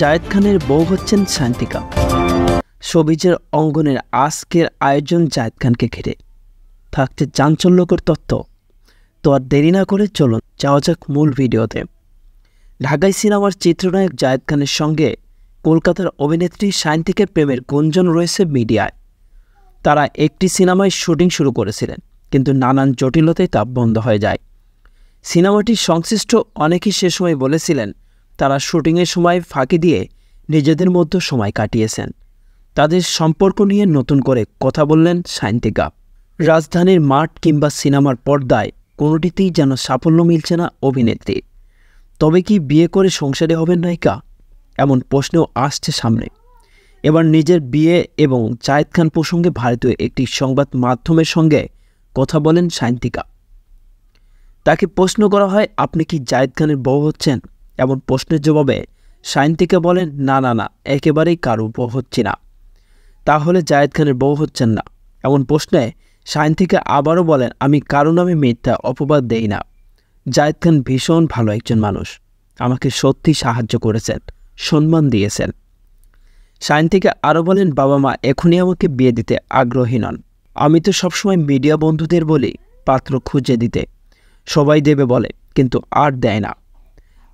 জায়েদ খানের বউ হচ্ছেন শান্তিকা সবিজের অঙ্গনের আজকের আয়োজন জায়েদ খানকে ঘিরে থাকছে চাঞ্চল্যকর তত্ত্ব তো আর দেরি না করে চলুন যাওয়া যাক মূল ভিডিওতে ঢাকাই সিনেমার চিত্রনায়ক জায়েদ খানের সঙ্গে কলকাতার অভিনেত্রী সায়ন্তিকের প্রেমের গুঞ্জন রয়েছে মিডিয়ায় তারা একটি সিনেমায় শুটিং শুরু করেছিলেন কিন্তু নানান জটিলতায় তা বন্ধ হয়ে যায় সিনেমাটির সংশ্লিষ্ট অনেকেই সে সময় বলেছিলেন তারা শুটিংয়ের সময় ফাঁকি দিয়ে নিজেদের মধ্যে সময় কাটিয়েছেন তাদের সম্পর্ক নিয়ে নতুন করে কথা বললেন সায়ন্তিকা রাজধানীর মাঠ কিংবা সিনেমার পর্দায় কোনোটিতেই যেন সাফল্য মিলছে না অভিনেত্রী তবে কি বিয়ে করে সংসারে হবেন নায়িকা এমন প্রশ্নও আসছে সামনে এবার নিজের বিয়ে এবং জায়েদ খান প্রসঙ্গে ভারতীয় একটি সংবাদ মাধ্যমের সঙ্গে কথা বলেন সায়ন্তিকা তাকে প্রশ্ন করা হয় আপনি কি জায়েদ খানের বউ হচ্ছেন এমন প্রশ্নের জবাবে শাইনতিকে বলেন না না না একেবারেই কারো বউ হচ্ছি না তাহলে জায়েদ খানের বউ হচ্ছেন না এমন প্রশ্নে শাইনতিকে আবারও বলেন আমি কারো নামে মিথ্যা অপবাদ দেই না জায়েদ খান ভীষণ ভালো একজন মানুষ আমাকে সত্যি সাহায্য করেছেন সম্মান দিয়েছেন শাইনতিকে আরও বলেন বাবা মা এখনই আমাকে বিয়ে দিতে আগ্রহী নন আমি তো সবসময় মিডিয়া বন্ধুদের বলি পাত্র খুঁজে দিতে সবাই দেবে বলে কিন্তু আর দেয় না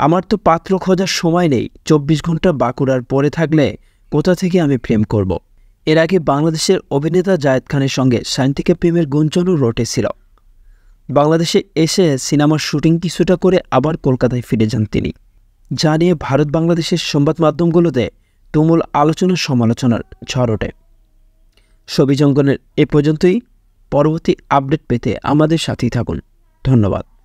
আমার তো পাত্র খোঁজার সময় নেই চব্বিশ ঘন্টা বাঁকুড়ার পরে থাকলে কোথা থেকে আমি প্রেম করব। এর আগে বাংলাদেশের অভিনেতা জায়েদ খানের সঙ্গে সায়ন্তিকা প্রেমের গুঞ্জনও রটেছিল বাংলাদেশে এসে সিনেমার শুটিং কিছুটা করে আবার কলকাতায় ফিরে যান তিনি যা নিয়ে ভারত বাংলাদেশের সংবাদ মাধ্যমগুলোতে তুমুল আলোচনা সমালোচনার ঝড় ওঠে ছবি জঙ্গনের এ পর্যন্তই পরবর্তী আপডেট পেতে আমাদের সাথেই থাকুন ধন্যবাদ